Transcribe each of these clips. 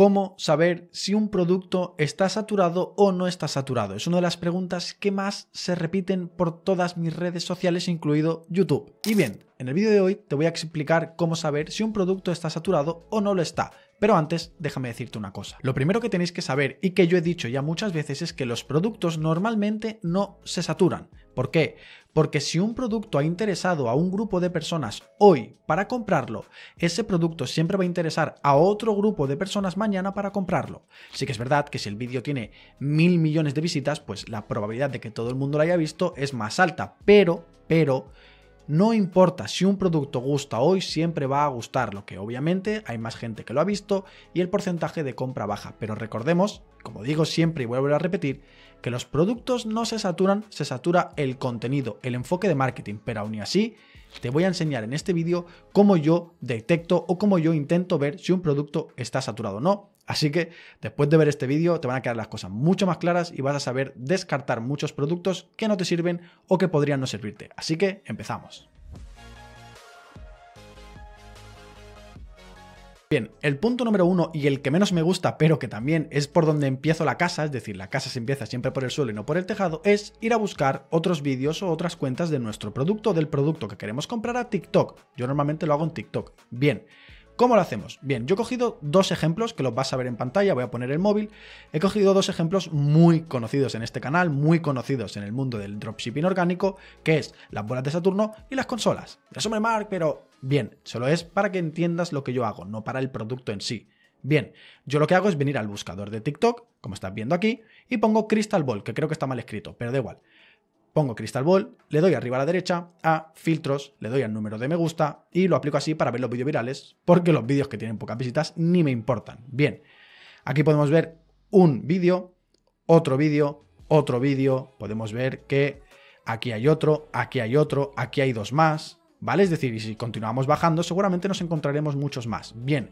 ¿Cómo saber si un producto está saturado o no está saturado? Es una de las preguntas que más se repiten por todas mis redes sociales, incluido YouTube. Y bien, en el vídeo de hoy te voy a explicar cómo saber si un producto está saturado o no lo está. Pero antes, déjame decirte una cosa. Lo primero que tenéis que saber y que yo he dicho ya muchas veces es que los productos normalmente no se saturan. ¿Por qué? Porque si un producto ha interesado a un grupo de personas hoy para comprarlo, ese producto siempre va a interesar a otro grupo de personas mañana para comprarlo. Sí que es verdad que si el vídeo tiene mil millones de visitas, pues la probabilidad de que todo el mundo lo haya visto es más alta, pero, pero no importa si un producto gusta hoy, siempre va a gustar, lo que obviamente hay más gente que lo ha visto y el porcentaje de compra baja. Pero recordemos, como digo siempre y vuelvo a repetir, que los productos no se saturan, se satura el contenido, el enfoque de marketing, pero aún así te voy a enseñar en este vídeo cómo yo detecto o cómo yo intento ver si un producto está saturado o no Así que después de ver este vídeo te van a quedar las cosas mucho más claras y vas a saber descartar muchos productos que no te sirven o que podrían no servirte. Así que empezamos. Bien, el punto número uno y el que menos me gusta, pero que también es por donde empiezo la casa, es decir, la casa se empieza siempre por el suelo y no por el tejado, es ir a buscar otros vídeos o otras cuentas de nuestro producto, o del producto que queremos comprar a TikTok. Yo normalmente lo hago en TikTok. Bien, ¿Cómo lo hacemos? Bien, yo he cogido dos ejemplos que los vas a ver en pantalla, voy a poner el móvil. He cogido dos ejemplos muy conocidos en este canal, muy conocidos en el mundo del dropshipping orgánico, que es las bolas de Saturno y las consolas. Eso me marca, pero bien, solo es para que entiendas lo que yo hago, no para el producto en sí. Bien, yo lo que hago es venir al buscador de TikTok, como estás viendo aquí, y pongo Crystal Ball, que creo que está mal escrito, pero da igual pongo Crystal Ball, le doy arriba a la derecha a filtros, le doy al número de me gusta y lo aplico así para ver los vídeos virales, porque los vídeos que tienen pocas visitas ni me importan. Bien, aquí podemos ver un vídeo, otro vídeo, otro vídeo, podemos ver que aquí hay otro, aquí hay otro, aquí hay dos más, ¿vale? Es decir, y si continuamos bajando, seguramente nos encontraremos muchos más. Bien,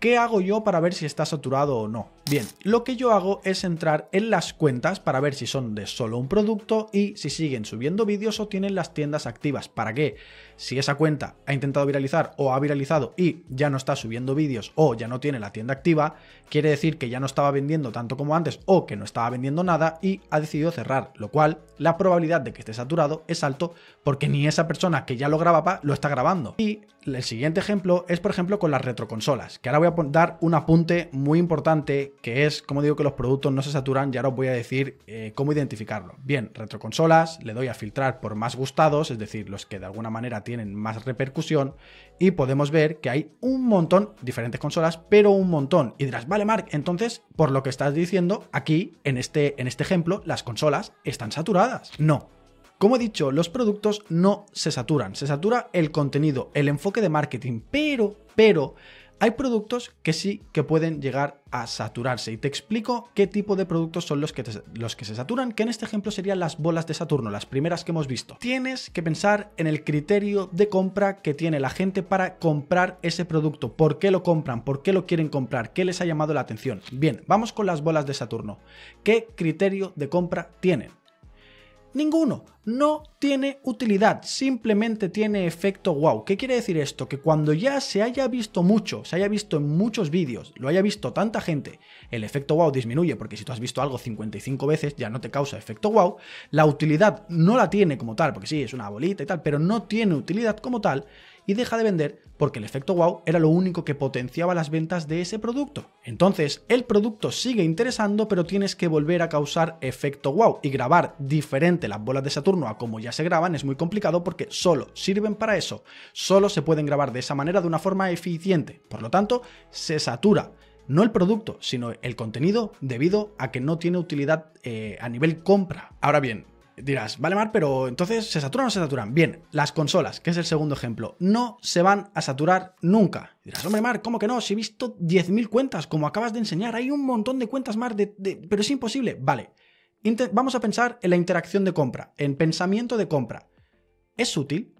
¿qué hago yo para ver si está saturado o no? Bien, lo que yo hago es entrar en las cuentas para ver si son de solo un producto y si siguen subiendo vídeos o tienen las tiendas activas. ¿Para qué? Si esa cuenta ha intentado viralizar o ha viralizado y ya no está subiendo vídeos o ya no tiene la tienda activa, quiere decir que ya no estaba vendiendo tanto como antes o que no estaba vendiendo nada y ha decidido cerrar, lo cual la probabilidad de que esté saturado es alto porque ni esa persona que ya lo lo está grabando. Y el siguiente ejemplo es, por ejemplo, con las retroconsolas, que ahora voy a dar un apunte muy importante, que es, como digo, que los productos no se saturan ya ahora os voy a decir eh, cómo identificarlo. Bien, retroconsolas, le doy a filtrar por más gustados, es decir, los que de alguna manera tienen más repercusión, y podemos ver que hay un montón, diferentes consolas, pero un montón. Y dirás, vale, Mark, entonces, por lo que estás diciendo, aquí, en este, en este ejemplo, las consolas están saturadas. No, como he dicho, los productos no se saturan, se satura el contenido, el enfoque de marketing, pero, pero... Hay productos que sí que pueden llegar a saturarse y te explico qué tipo de productos son los que, los que se saturan, que en este ejemplo serían las bolas de Saturno, las primeras que hemos visto. Tienes que pensar en el criterio de compra que tiene la gente para comprar ese producto, por qué lo compran, por qué lo quieren comprar, qué les ha llamado la atención. Bien, vamos con las bolas de Saturno. ¿Qué criterio de compra tienen? Ninguno. No tiene utilidad, simplemente tiene efecto wow. ¿Qué quiere decir esto? Que cuando ya se haya visto mucho, se haya visto en muchos vídeos, lo haya visto tanta gente, el efecto wow disminuye porque si tú has visto algo 55 veces ya no te causa efecto wow. La utilidad no la tiene como tal, porque sí, es una bolita y tal, pero no tiene utilidad como tal y deja de vender porque el efecto wow era lo único que potenciaba las ventas de ese producto. Entonces, el producto sigue interesando, pero tienes que volver a causar efecto wow y grabar diferente las bolas de Saturno a como ya se graban es muy complicado porque solo sirven para eso, solo se pueden grabar de esa manera de una forma eficiente. Por lo tanto, se satura no el producto, sino el contenido debido a que no tiene utilidad eh, a nivel compra. Ahora bien, Dirás, vale, Mar, pero entonces, ¿se saturan o no se saturan? Bien, las consolas, que es el segundo ejemplo, no se van a saturar nunca. Dirás, hombre, Mar, ¿cómo que no? Si he visto 10.000 cuentas, como acabas de enseñar, hay un montón de cuentas, más pero es imposible. Vale, vamos a pensar en la interacción de compra, en pensamiento de compra. ¿Es útil?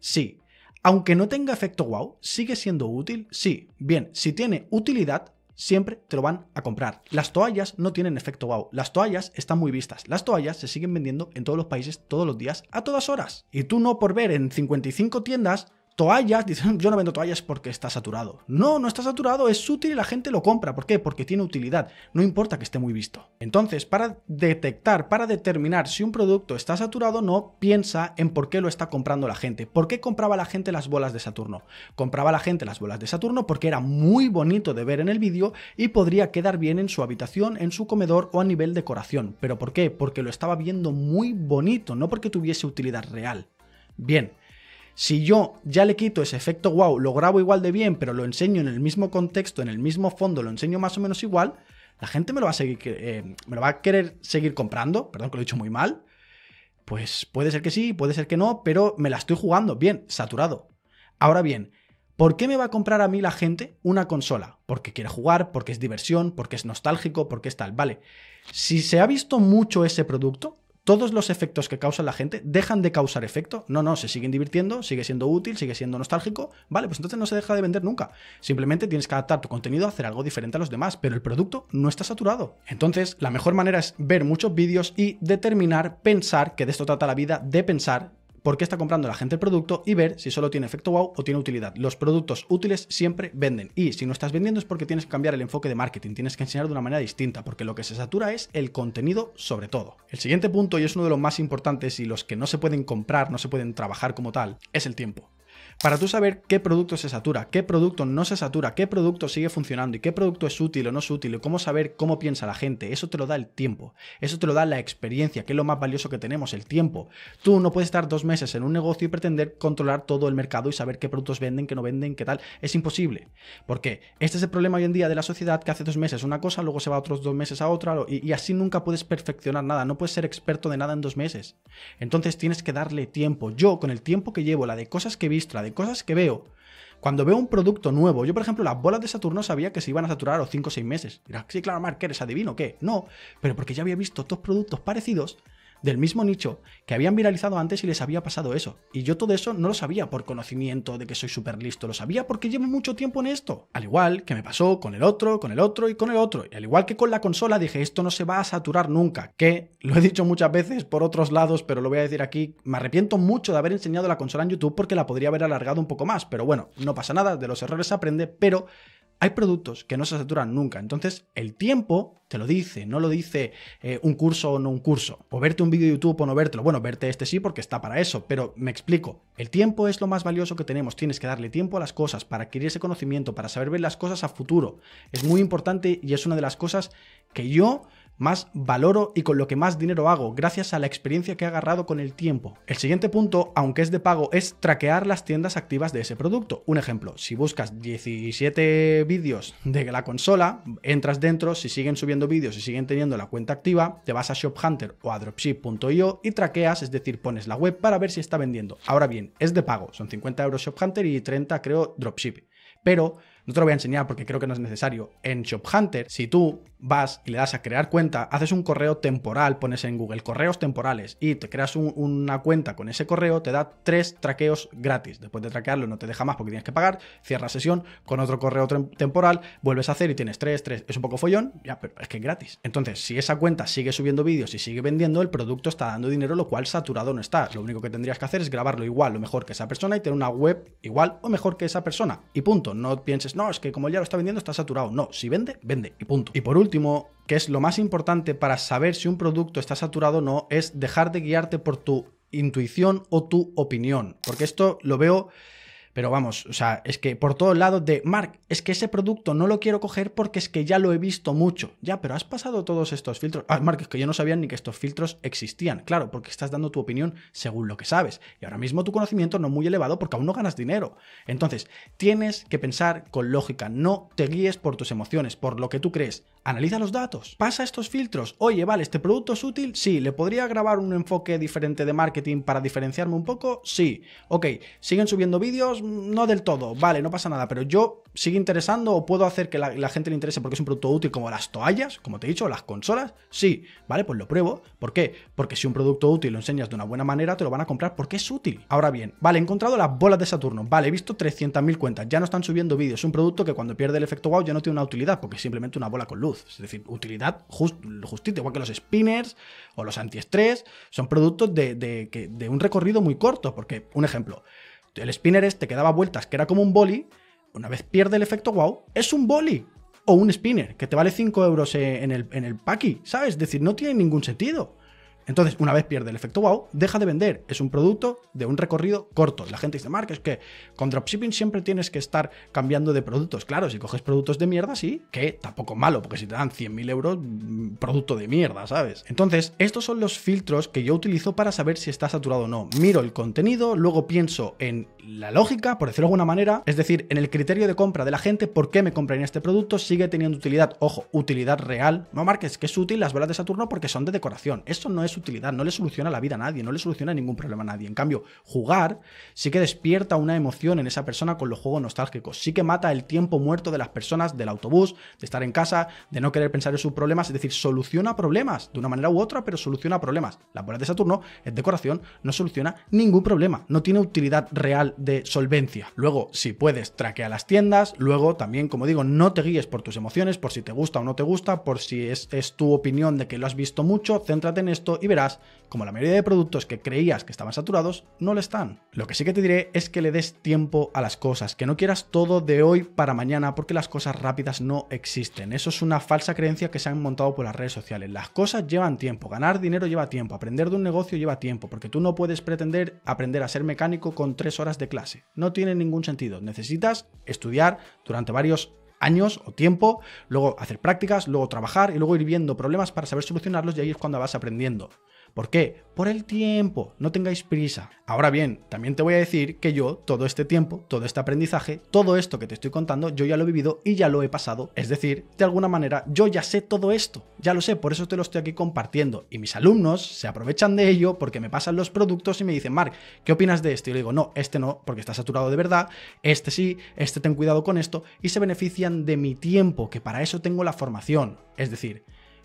Sí. Aunque no tenga efecto wow, ¿sigue siendo útil? Sí. Bien, si tiene utilidad, siempre te lo van a comprar. Las toallas no tienen efecto wow. Las toallas están muy vistas. Las toallas se siguen vendiendo en todos los países todos los días a todas horas. Y tú no por ver en 55 tiendas toallas, dicen, yo no vendo toallas porque está saturado. No, no está saturado, es útil y la gente lo compra. ¿Por qué? Porque tiene utilidad, no importa que esté muy visto. Entonces, para detectar, para determinar si un producto está saturado, no piensa en por qué lo está comprando la gente. ¿Por qué compraba la gente las bolas de Saturno? Compraba la gente las bolas de Saturno porque era muy bonito de ver en el vídeo y podría quedar bien en su habitación, en su comedor o a nivel decoración. ¿Pero por qué? Porque lo estaba viendo muy bonito, no porque tuviese utilidad real. Bien, si yo ya le quito ese efecto wow, lo grabo igual de bien, pero lo enseño en el mismo contexto, en el mismo fondo, lo enseño más o menos igual, la gente me lo va a seguir, eh, me va a querer seguir comprando, perdón que lo he dicho muy mal, pues puede ser que sí, puede ser que no, pero me la estoy jugando bien, saturado. Ahora bien, ¿por qué me va a comprar a mí la gente una consola? Porque quiere jugar, porque es diversión, porque es nostálgico, porque es tal. Vale, si se ha visto mucho ese producto, todos los efectos que causa la gente dejan de causar efecto. No, no, se siguen divirtiendo, sigue siendo útil, sigue siendo nostálgico. Vale, pues entonces no se deja de vender nunca. Simplemente tienes que adaptar tu contenido a hacer algo diferente a los demás, pero el producto no está saturado. Entonces, la mejor manera es ver muchos vídeos y determinar, pensar, que de esto trata la vida, de pensar por qué está comprando la gente el producto y ver si solo tiene efecto wow o tiene utilidad. Los productos útiles siempre venden y si no estás vendiendo es porque tienes que cambiar el enfoque de marketing, tienes que enseñar de una manera distinta porque lo que se satura es el contenido sobre todo. El siguiente punto y es uno de los más importantes y los que no se pueden comprar, no se pueden trabajar como tal, es el tiempo. Para tú saber qué producto se satura, qué producto no se satura, qué producto sigue funcionando y qué producto es útil o no es útil y cómo saber cómo piensa la gente, eso te lo da el tiempo, eso te lo da la experiencia, que es lo más valioso que tenemos, el tiempo. Tú no puedes estar dos meses en un negocio y pretender controlar todo el mercado y saber qué productos venden, qué no venden, qué tal. Es imposible. Porque este es el problema hoy en día de la sociedad que hace dos meses una cosa, luego se va otros dos meses a otra y, y así nunca puedes perfeccionar nada, no puedes ser experto de nada en dos meses. Entonces tienes que darle tiempo. Yo con el tiempo que llevo, la de cosas que he visto, la de cosas que veo. Cuando veo un producto nuevo, yo por ejemplo las bolas de Saturno sabía que se iban a saturar a los 5 o 6 meses. Dirás, sí, claro, Mark, ¿eres adivino qué? No, pero porque ya había visto dos productos parecidos del mismo nicho que habían viralizado antes y les había pasado eso. Y yo todo eso no lo sabía por conocimiento de que soy súper listo, lo sabía porque llevo mucho tiempo en esto. Al igual que me pasó con el otro, con el otro y con el otro. Y al igual que con la consola dije, esto no se va a saturar nunca, que lo he dicho muchas veces por otros lados, pero lo voy a decir aquí, me arrepiento mucho de haber enseñado la consola en YouTube porque la podría haber alargado un poco más, pero bueno, no pasa nada, de los errores se aprende, pero hay productos que no se saturan nunca. Entonces, el tiempo te lo dice, no lo dice eh, un curso o no un curso, o verte un vídeo de YouTube o no vertelo. Bueno, verte este sí porque está para eso, pero me explico. El tiempo es lo más valioso que tenemos. Tienes que darle tiempo a las cosas para adquirir ese conocimiento, para saber ver las cosas a futuro. Es muy importante y es una de las cosas que yo más valoro y con lo que más dinero hago, gracias a la experiencia que he agarrado con el tiempo. El siguiente punto, aunque es de pago, es traquear las tiendas activas de ese producto. Un ejemplo, si buscas 17 vídeos de la consola, entras dentro, si siguen subiendo vídeos y siguen teniendo la cuenta activa, te vas a ShopHunter o a dropship.io y traqueas, es decir, pones la web para ver si está vendiendo. Ahora bien, es de pago, son 50 euros ShopHunter y 30 creo dropship. Pero no te lo voy a enseñar porque creo que no es necesario. En Shop Hunter, si tú vas y le das a crear cuenta, haces un correo temporal, pones en Google correos temporales y te creas una cuenta con ese correo, te da tres traqueos gratis. Después de traquearlo no te deja más porque tienes que pagar, Cierra sesión con otro correo temporal, vuelves a hacer y tienes tres, tres. Es un poco follón, ya, pero es que es gratis. Entonces, si esa cuenta sigue subiendo vídeos y sigue vendiendo, el producto está dando dinero, lo cual saturado no está. Lo único que tendrías que hacer es grabarlo igual, o mejor que esa persona y tener una web igual o mejor que esa persona. Y punto, no pienses no, es que como ya lo está vendiendo, está saturado. No, si vende, vende y punto. Y por último, que es lo más importante para saber si un producto está saturado o no, es dejar de guiarte por tu intuición o tu opinión. Porque esto lo veo pero vamos, o sea, es que por todos lados de, Mark, es que ese producto no lo quiero coger porque es que ya lo he visto mucho. Ya, pero has pasado todos estos filtros. Ah, Mark, es que yo no sabía ni que estos filtros existían. Claro, porque estás dando tu opinión según lo que sabes. Y ahora mismo tu conocimiento no es muy elevado porque aún no ganas dinero. Entonces, tienes que pensar con lógica. No te guíes por tus emociones, por lo que tú crees analiza los datos, pasa estos filtros, oye, vale, ¿este producto es útil? Sí, ¿le podría grabar un enfoque diferente de marketing para diferenciarme un poco? Sí, ok, siguen subiendo vídeos, mm, no del todo, vale, no pasa nada, pero yo sigue interesando o puedo hacer que la, gente le interese porque es un producto útil como las toallas, como te he dicho, las consolas? Sí, vale, pues lo pruebo. ¿Por qué? Porque si un producto útil lo enseñas de una buena manera, te lo van a comprar porque es útil. Ahora bien, vale, he encontrado las bolas de Saturno, vale, he visto 300.000 cuentas, ya no están subiendo vídeos, Es un producto que cuando pierde el efecto wow ya no tiene una utilidad porque es simplemente una bola con luz, es decir, utilidad just, igual que los spinners o los antiestrés, son productos de, de un recorrido muy corto, porque un ejemplo, el spinner este que daba vueltas, que era como un boli, una vez pierde el efecto wow, es un boli o un spinner que te vale 5 euros en el, en el paqui, ¿sabes? Es decir, no tiene ningún sentido. Entonces, una vez pierde el efecto wow, deja de vender. Es un producto de un recorrido corto. La gente dice, Marques, que con dropshipping siempre tienes que estar cambiando de productos. Claro, si coges productos de mierda, sí, que tampoco es malo, porque si te dan 100.000 euros, mm, producto de mierda, ¿sabes? Entonces, estos son los filtros que yo utilizo para saber si está saturado o no. Miro el contenido, luego pienso en la lógica, por decirlo de alguna manera, es decir, en el criterio de compra de la gente, por qué me en este producto, sigue teniendo utilidad. Ojo, utilidad real. No marques que es útil las velas de Saturno porque son de decoración. Eso no es utilidad, no le soluciona la vida a nadie, no le soluciona ningún problema a nadie. En cambio, jugar sí que despierta una emoción en esa persona con los juegos nostálgicos, sí que mata el tiempo muerto de las personas del autobús, de estar en casa, de no querer pensar en sus problemas, es decir, soluciona problemas de una manera u otra, pero soluciona problemas. La bola de Saturno es decoración, no soluciona ningún problema, no tiene utilidad real de solvencia. Luego, si puedes, traquea las tiendas, luego también, como digo, no te guíes por tus emociones, por si te gusta o no te gusta, por si es tu opinión de que lo has visto mucho, céntrate en esto y verás como la mayoría de productos que creías que estaban saturados no lo están. Lo que sí que te diré es que le des tiempo a las cosas, que no quieras todo de hoy para mañana porque las cosas rápidas no existen. Eso es una falsa creencia que se han montado por las redes sociales. Las cosas llevan tiempo, ganar dinero lleva tiempo, aprender de un negocio lleva tiempo, porque tú no puedes pretender aprender a ser mecánico con tres horas de clase. No tiene ningún sentido. Necesitas estudiar durante varios años o tiempo, luego hacer prácticas, luego trabajar y luego ir viendo problemas para saber solucionarlos y ahí es cuando vas aprendiendo. ¿Por qué? Por el tiempo, no tengáis prisa. Ahora bien, también te voy a decir que yo todo este tiempo, todo este aprendizaje, todo esto que te estoy contando, yo ya lo he vivido y ya lo he pasado. Es decir, de alguna manera, yo ya sé todo esto, ya lo sé, por eso te lo estoy aquí compartiendo. Y mis alumnos se aprovechan de ello porque me pasan los productos y me dicen, Mark, ¿qué opinas de esto? Y le digo, no, este no, porque está saturado de verdad, este sí, este ten cuidado con esto, y se benefician de mi tiempo, que para eso tengo la formación. Es decir,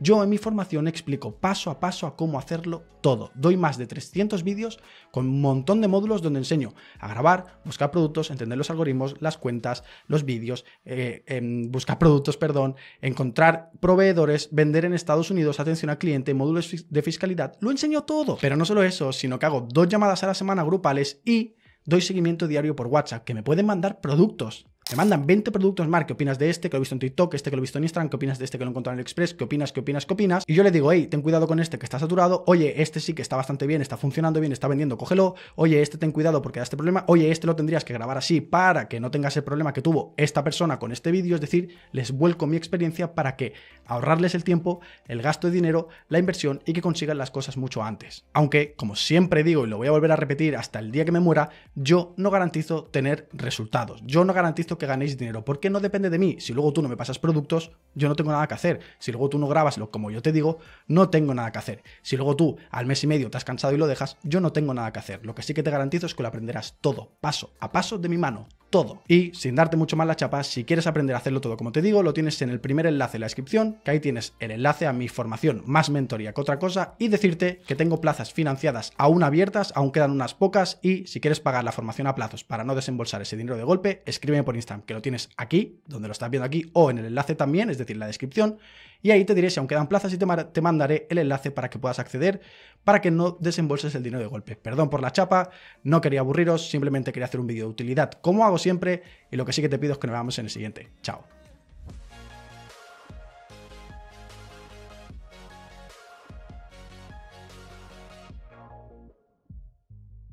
yo en mi formación explico paso a paso a cómo hacerlo todo. Doy más de 300 vídeos con un montón de módulos donde enseño a grabar, buscar productos, entender los algoritmos, las cuentas, los vídeos, eh, em, buscar productos, perdón, encontrar proveedores, vender en Estados Unidos, atención al cliente, módulos de fiscalidad. Lo enseño todo. Pero no solo eso, sino que hago dos llamadas a la semana grupales y doy seguimiento diario por WhatsApp, que me pueden mandar productos te mandan 20 productos más, ¿qué opinas de este? Que lo he visto en TikTok, este que lo he visto en Instagram, ¿qué opinas de este que lo he encontrado en Express, ¿Qué opinas? ¿Qué opinas? ¿Qué opinas? Y yo le digo, hey, ten cuidado con este que está saturado, oye, este sí que está bastante bien, está funcionando bien, está vendiendo, cógelo, oye, este ten cuidado porque da este problema, oye, este lo tendrías que grabar así para que no tengas el problema que tuvo esta persona con este vídeo, es decir, les vuelco mi experiencia para que ahorrarles el tiempo, el gasto de dinero, la inversión y que consigan las cosas mucho antes. Aunque, como siempre digo y lo voy a volver a repetir hasta el día que me muera, yo no garantizo tener resultados, yo no garantizo que ganéis dinero, porque no depende de mí. Si luego tú no me pasas productos, yo no tengo nada que hacer. Si luego tú no grabas lo como yo te digo, no tengo nada que hacer. Si luego tú al mes y medio te has cansado y lo dejas, yo no tengo nada que hacer. Lo que sí que te garantizo es que lo aprenderás todo, paso a paso de mi mano, todo. Y sin darte mucho más la chapa, si quieres aprender a hacerlo todo como te digo, lo tienes en el primer enlace en la descripción, que ahí tienes el enlace a mi formación más mentoría que otra cosa y decirte que tengo plazas financiadas aún abiertas, aún quedan unas pocas y si quieres pagar la formación a plazos para no desembolsar ese dinero de golpe, escríbeme por Instagram que lo tienes aquí, donde lo estás viendo aquí, o en el enlace también, es decir, en la descripción. Y ahí te diré si aún quedan plazas y te, te mandaré el enlace para que puedas acceder, para que no desembolses el dinero de golpe. Perdón por la chapa, no quería aburriros, simplemente quería hacer un vídeo de utilidad, como hago siempre, y lo que sí que te pido es que nos veamos en el siguiente. Chao.